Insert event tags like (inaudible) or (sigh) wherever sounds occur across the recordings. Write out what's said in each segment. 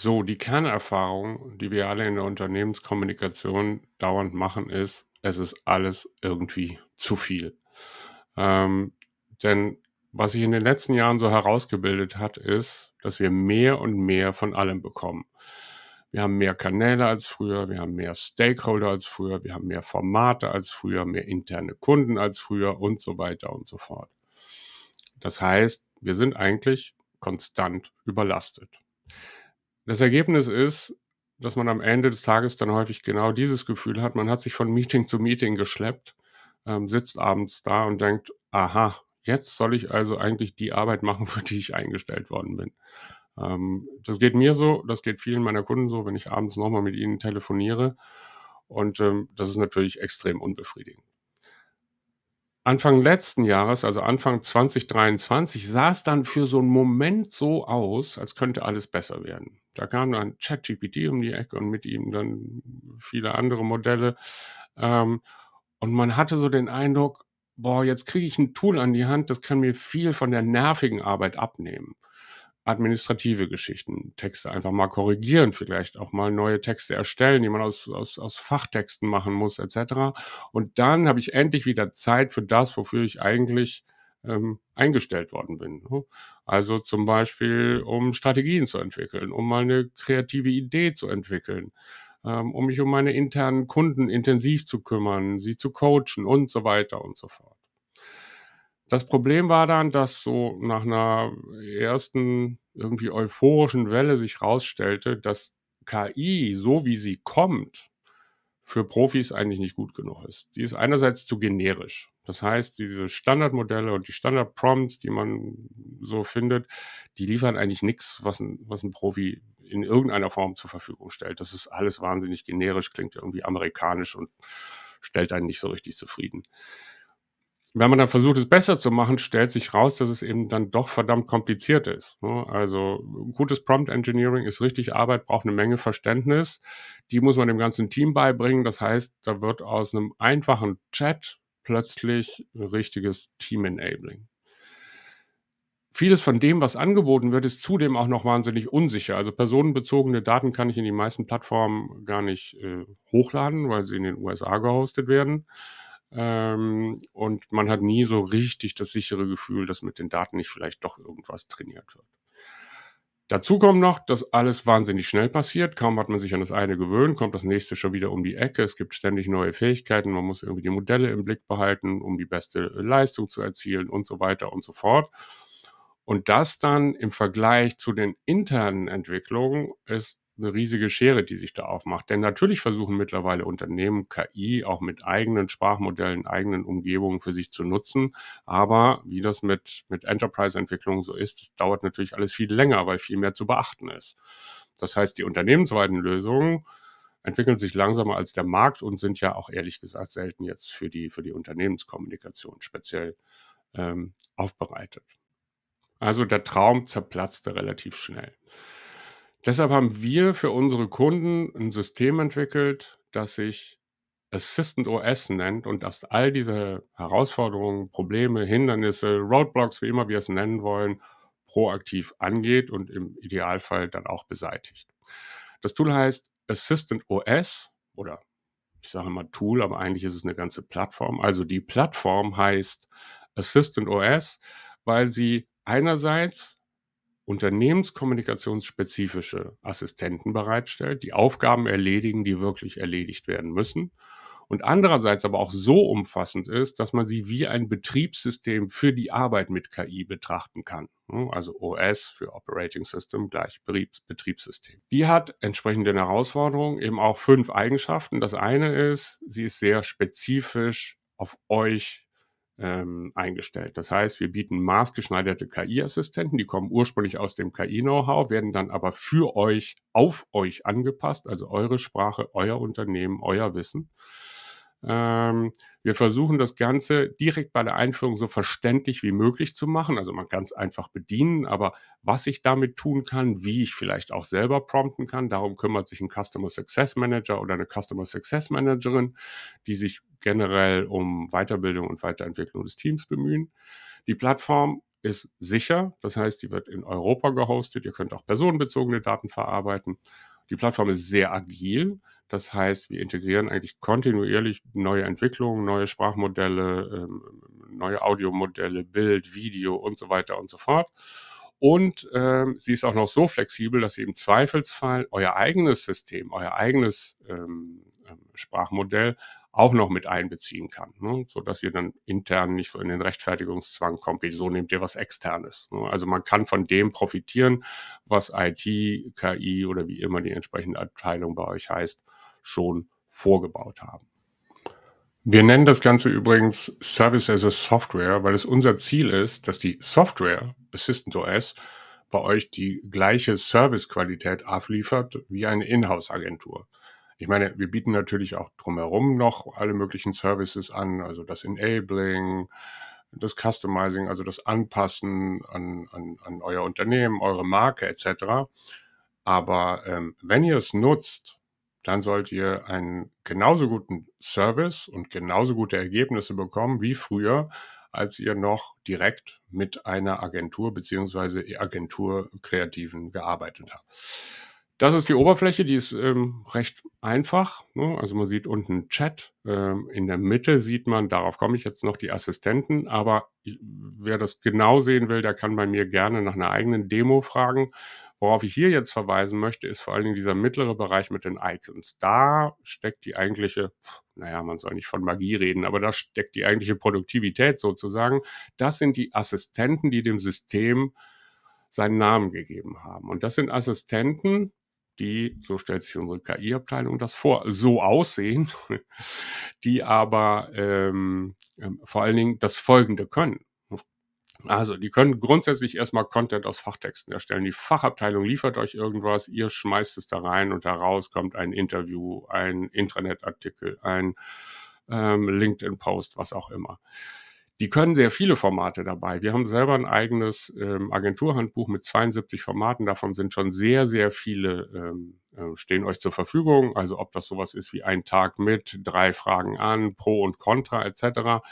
So, die Kernerfahrung, die wir alle in der Unternehmenskommunikation dauernd machen, ist, es ist alles irgendwie zu viel. Ähm, denn was sich in den letzten Jahren so herausgebildet hat, ist, dass wir mehr und mehr von allem bekommen. Wir haben mehr Kanäle als früher, wir haben mehr Stakeholder als früher, wir haben mehr Formate als früher, mehr interne Kunden als früher und so weiter und so fort. Das heißt, wir sind eigentlich konstant überlastet. Das Ergebnis ist, dass man am Ende des Tages dann häufig genau dieses Gefühl hat, man hat sich von Meeting zu Meeting geschleppt, ähm, sitzt abends da und denkt, aha, jetzt soll ich also eigentlich die Arbeit machen, für die ich eingestellt worden bin. Ähm, das geht mir so, das geht vielen meiner Kunden so, wenn ich abends nochmal mit ihnen telefoniere. Und ähm, das ist natürlich extrem unbefriedigend. Anfang letzten Jahres, also Anfang 2023, sah es dann für so einen Moment so aus, als könnte alles besser werden. Da kam dann ChatGPT um die Ecke und mit ihm dann viele andere Modelle. Ähm, und man hatte so den Eindruck, boah, jetzt kriege ich ein Tool an die Hand, das kann mir viel von der nervigen Arbeit abnehmen administrative Geschichten, Texte einfach mal korrigieren, vielleicht auch mal neue Texte erstellen, die man aus, aus, aus Fachtexten machen muss, etc. Und dann habe ich endlich wieder Zeit für das, wofür ich eigentlich ähm, eingestellt worden bin. Ne? Also zum Beispiel, um Strategien zu entwickeln, um mal eine kreative Idee zu entwickeln, ähm, um mich um meine internen Kunden intensiv zu kümmern, sie zu coachen und so weiter und so fort. Das Problem war dann, dass so nach einer ersten irgendwie euphorischen Welle sich herausstellte, dass KI, so wie sie kommt, für Profis eigentlich nicht gut genug ist. Die ist einerseits zu generisch. Das heißt, diese Standardmodelle und die Standardprompts, die man so findet, die liefern eigentlich nichts, was ein, was ein Profi in irgendeiner Form zur Verfügung stellt. Das ist alles wahnsinnig generisch, klingt irgendwie amerikanisch und stellt einen nicht so richtig zufrieden wenn man dann versucht, es besser zu machen, stellt sich raus, dass es eben dann doch verdammt kompliziert ist. Ne? Also gutes Prompt Engineering ist richtig Arbeit, braucht eine Menge Verständnis. Die muss man dem ganzen Team beibringen. Das heißt, da wird aus einem einfachen Chat plötzlich ein richtiges Team-Enabling. Vieles von dem, was angeboten wird, ist zudem auch noch wahnsinnig unsicher. Also personenbezogene Daten kann ich in die meisten Plattformen gar nicht äh, hochladen, weil sie in den USA gehostet werden. Ähm, und man hat nie so richtig das sichere Gefühl, dass mit den Daten nicht vielleicht doch irgendwas trainiert wird. Dazu kommt noch, dass alles wahnsinnig schnell passiert. Kaum hat man sich an das eine gewöhnt, kommt das nächste schon wieder um die Ecke. Es gibt ständig neue Fähigkeiten. Man muss irgendwie die Modelle im Blick behalten, um die beste äh, Leistung zu erzielen und so weiter und so fort. Und das dann im Vergleich zu den internen Entwicklungen ist eine riesige Schere, die sich da aufmacht. Denn natürlich versuchen mittlerweile Unternehmen KI auch mit eigenen Sprachmodellen, eigenen Umgebungen für sich zu nutzen. Aber wie das mit, mit Enterprise-Entwicklung so ist, das dauert natürlich alles viel länger, weil viel mehr zu beachten ist. Das heißt, die unternehmensweiten Lösungen entwickeln sich langsamer als der Markt und sind ja auch ehrlich gesagt selten jetzt für die, für die Unternehmenskommunikation speziell ähm, aufbereitet. Also der Traum zerplatzte relativ schnell. Deshalb haben wir für unsere Kunden ein System entwickelt, das sich Assistant OS nennt und das all diese Herausforderungen, Probleme, Hindernisse, Roadblocks, wie immer wir es nennen wollen, proaktiv angeht und im Idealfall dann auch beseitigt. Das Tool heißt Assistant OS oder ich sage mal Tool, aber eigentlich ist es eine ganze Plattform. Also die Plattform heißt Assistant OS, weil sie einerseits unternehmenskommunikationsspezifische Assistenten bereitstellt, die Aufgaben erledigen, die wirklich erledigt werden müssen und andererseits aber auch so umfassend ist, dass man sie wie ein Betriebssystem für die Arbeit mit KI betrachten kann. Hm, also OS für Operating System gleich Betriebssystem. Die hat entsprechend Herausforderungen eben auch fünf Eigenschaften. Das eine ist, sie ist sehr spezifisch auf euch ähm, eingestellt. Das heißt, wir bieten maßgeschneiderte KI-Assistenten, die kommen ursprünglich aus dem KI-Know-how, werden dann aber für euch, auf euch angepasst, also eure Sprache, euer Unternehmen, euer Wissen. Ähm, wir versuchen das Ganze direkt bei der Einführung so verständlich wie möglich zu machen. Also man kann es einfach bedienen, aber was ich damit tun kann, wie ich vielleicht auch selber prompten kann, darum kümmert sich ein Customer Success Manager oder eine Customer Success Managerin, die sich generell um Weiterbildung und Weiterentwicklung des Teams bemühen. Die Plattform ist sicher, das heißt, die wird in Europa gehostet. Ihr könnt auch personenbezogene Daten verarbeiten die Plattform ist sehr agil. Das heißt, wir integrieren eigentlich kontinuierlich neue Entwicklungen, neue Sprachmodelle, ähm, neue Audiomodelle, Bild, Video und so weiter und so fort. Und ähm, sie ist auch noch so flexibel, dass sie im Zweifelsfall euer eigenes System, euer eigenes ähm, ähm Sprachmodell auch noch mit einbeziehen kann, ne? sodass ihr dann intern nicht so in den Rechtfertigungszwang kommt, wieso nehmt ihr was externes. Ne? Also man kann von dem profitieren, was IT, KI oder wie immer die entsprechende Abteilung bei euch heißt, schon vorgebaut haben. Wir nennen das Ganze übrigens Service as a Software, weil es unser Ziel ist, dass die Software Assistant OS bei euch die gleiche Servicequalität abliefert wie eine Inhouse-Agentur. Ich meine, wir bieten natürlich auch drumherum noch alle möglichen Services an, also das Enabling, das Customizing, also das Anpassen an, an, an euer Unternehmen, eure Marke etc. Aber ähm, wenn ihr es nutzt, dann sollt ihr einen genauso guten Service und genauso gute Ergebnisse bekommen wie früher, als ihr noch direkt mit einer Agentur beziehungsweise Agenturkreativen gearbeitet habt. Das ist die Oberfläche, die ist ähm, recht einfach. Ne? Also man sieht unten Chat. Ähm, in der Mitte sieht man, darauf komme ich jetzt noch, die Assistenten. Aber ich, wer das genau sehen will, der kann bei mir gerne nach einer eigenen Demo fragen. Worauf ich hier jetzt verweisen möchte, ist vor allen Dingen dieser mittlere Bereich mit den Icons. Da steckt die eigentliche, pf, naja, man soll nicht von Magie reden, aber da steckt die eigentliche Produktivität sozusagen. Das sind die Assistenten, die dem System seinen Namen gegeben haben. Und das sind Assistenten, die, so stellt sich unsere KI-Abteilung das vor, so aussehen, (laughs) die aber ähm, ähm, vor allen Dingen das Folgende können. Also, die können grundsätzlich erstmal Content aus Fachtexten erstellen. Die Fachabteilung liefert euch irgendwas, ihr schmeißt es da rein und heraus kommt ein Interview, ein Intranet-Artikel, ein ähm, LinkedIn-Post, was auch immer. Die können sehr viele Formate dabei. Wir haben selber ein eigenes ähm, Agenturhandbuch mit 72 Formaten. Davon sind schon sehr, sehr viele ähm, äh, stehen euch zur Verfügung. Also ob das sowas ist wie ein Tag mit, drei Fragen an, Pro und Contra etc.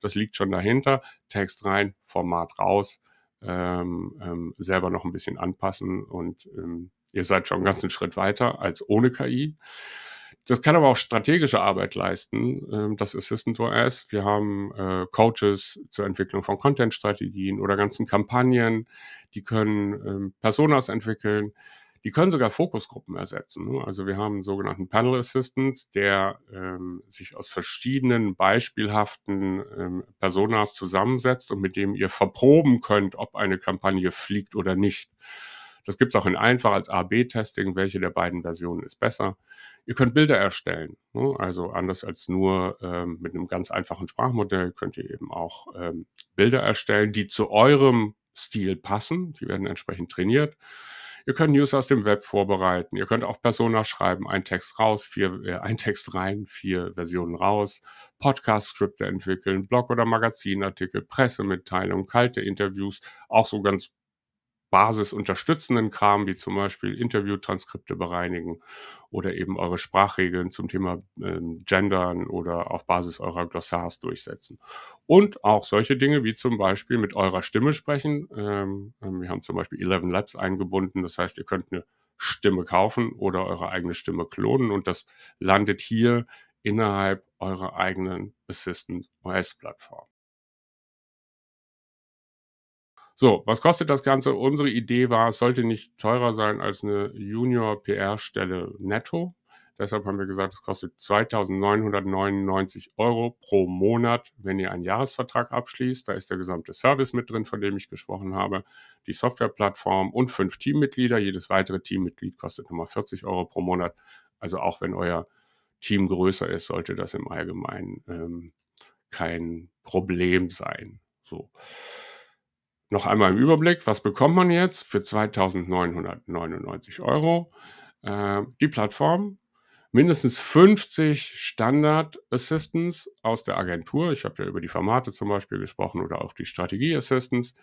Das liegt schon dahinter. Text rein, Format raus, ähm, ähm, selber noch ein bisschen anpassen und ähm, ihr seid schon einen ganzen Schritt weiter als ohne KI das kann aber auch strategische Arbeit leisten, ähm, das Assistant OS. Wir haben äh, Coaches zur Entwicklung von Content-Strategien oder ganzen Kampagnen, die können ähm, Personas entwickeln, die können sogar Fokusgruppen ersetzen. Ne? Also wir haben einen sogenannten Panel Assistant, der ähm, sich aus verschiedenen beispielhaften ähm, Personas zusammensetzt und mit dem ihr verproben könnt, ob eine Kampagne fliegt oder nicht. Das gibt es auch in einfach als A-B-Testing, welche der beiden Versionen ist besser. Ihr könnt Bilder erstellen. Ne? Also anders als nur ähm, mit einem ganz einfachen Sprachmodell könnt ihr eben auch ähm, Bilder erstellen, die zu eurem Stil passen. Die werden entsprechend trainiert. Ihr könnt News aus dem Web vorbereiten. Ihr könnt auf Persona schreiben, ein Text raus, vier, äh, ein Text rein, vier Versionen raus, Podcast-Skripte entwickeln, Blog- oder Magazinartikel, Pressemitteilungen, kalte Interviews, auch so ganz basisunterstützenden Kram, wie zum Beispiel Interviewtranskripte bereinigen oder eben eure Sprachregeln zum Thema äh, Gendern oder auf Basis eurer Glossars durchsetzen. Und auch solche Dinge wie zum Beispiel mit eurer Stimme sprechen. Ähm, ähm wir haben zum Beispiel 11 Labs eingebunden, das heißt, ihr könnt eine Stimme kaufen oder eure eigene Stimme klonen und das landet hier innerhalb eurer eigenen Assistant OS-Plattform. So, was kostet das Ganze? Unsere Idee war, es sollte nicht teurer sein als eine Junior-PR-Stelle netto. Deshalb haben wir gesagt, es kostet 2.999 Euro pro Monat, wenn ihr einen Jahresvertrag abschließt. Da ist der gesamte Service mit drin, von dem ich gesprochen habe, die Softwareplattform und fünf Teammitglieder. Jedes weitere Teammitglied kostet nochmal 40 Euro pro Monat. Also auch wenn euer Team größer ist, sollte das im Allgemeinen ähm, kein Problem sein. So noch einmal im Überblick, was bekommt man jetzt für 2.999 Euro? Äh, die Plattform, mindestens 50 Standard-Assistants aus der Agentur. Ich habe ja über die Formate zum Beispiel gesprochen oder auch die Strategie-Assistants.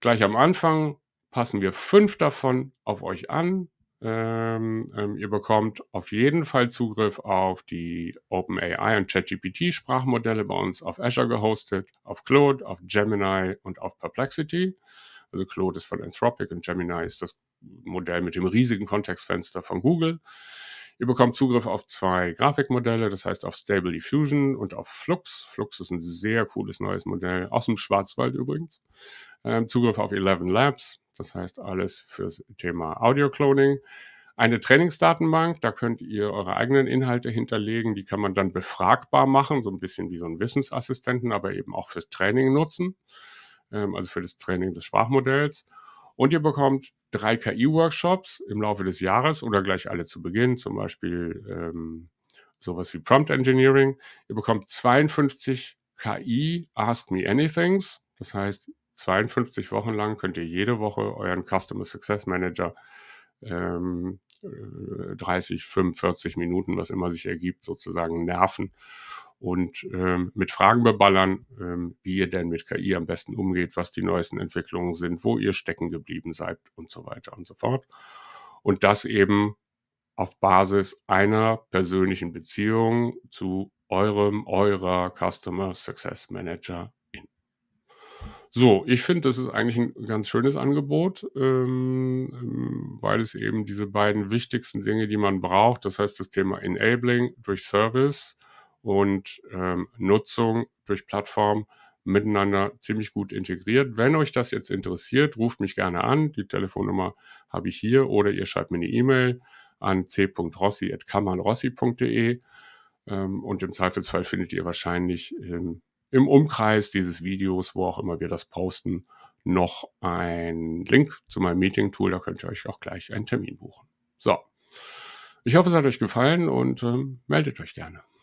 Gleich am Anfang passen wir fünf davon auf euch an. Ähm, ähm, ihr bekommt auf jeden Fall Zugriff auf die OpenAI und ChatGPT Sprachmodelle bei uns auf Azure gehostet, auf Claude, auf Gemini und auf Perplexity. Also Claude ist von Anthropic und Gemini ist das Modell mit dem riesigen Kontextfenster von Google. Ihr bekommt Zugriff auf zwei Grafikmodelle, das heißt auf Stable Diffusion und auf Flux. Flux ist ein sehr cooles neues Modell, aus dem Schwarzwald übrigens. Ähm, Zugriff auf 11 Labs, das heißt alles fürs Thema Audio Cloning. Eine Trainingsdatenbank, da könnt ihr eure eigenen Inhalte hinterlegen. Die kann man dann befragbar machen, so ein bisschen wie so ein Wissensassistenten, aber eben auch fürs Training nutzen, ähm, also für das Training des Sprachmodells. Und ihr bekommt drei KI-Workshops im Laufe des Jahres oder gleich alle zu Beginn, zum Beispiel ähm, sowas wie Prompt Engineering. Ihr bekommt 52 KI Ask Me Anythings. Das heißt, 52 Wochen lang könnt ihr jede Woche euren Customer Success Manager ähm, 30, äh, 45 Minuten, was immer sich ergibt, sozusagen nerven und ähm, mit Fragen beballern, ähm, wie ihr denn mit KI am besten umgeht, was die neuesten Entwicklungen sind, wo ihr stecken geblieben seid und so weiter und so fort. Und das eben auf Basis einer persönlichen Beziehung zu eurem, eurer Customer Success Manager so, ich finde, das ist eigentlich ein ganz schönes Angebot, ähm, ähm, weil es eben diese beiden wichtigsten Dinge, die man braucht, das heißt das Thema Enabling durch Service und ähm, Nutzung durch Plattform miteinander ziemlich gut integriert. Wenn euch das jetzt interessiert, ruft mich gerne an. Die Telefonnummer habe ich hier oder ihr schreibt mir eine E-Mail an c.rossi.kammerrossi.de ähm, und im Zweifelsfall findet ihr wahrscheinlich ähm, im Umkreis dieses Videos, wo auch immer wir das posten, noch ein Link zu meinem Meeting-Tool. Da könnt ihr euch auch gleich einen Termin buchen. So, ich hoffe, es hat euch gefallen und ähm, meldet euch gerne.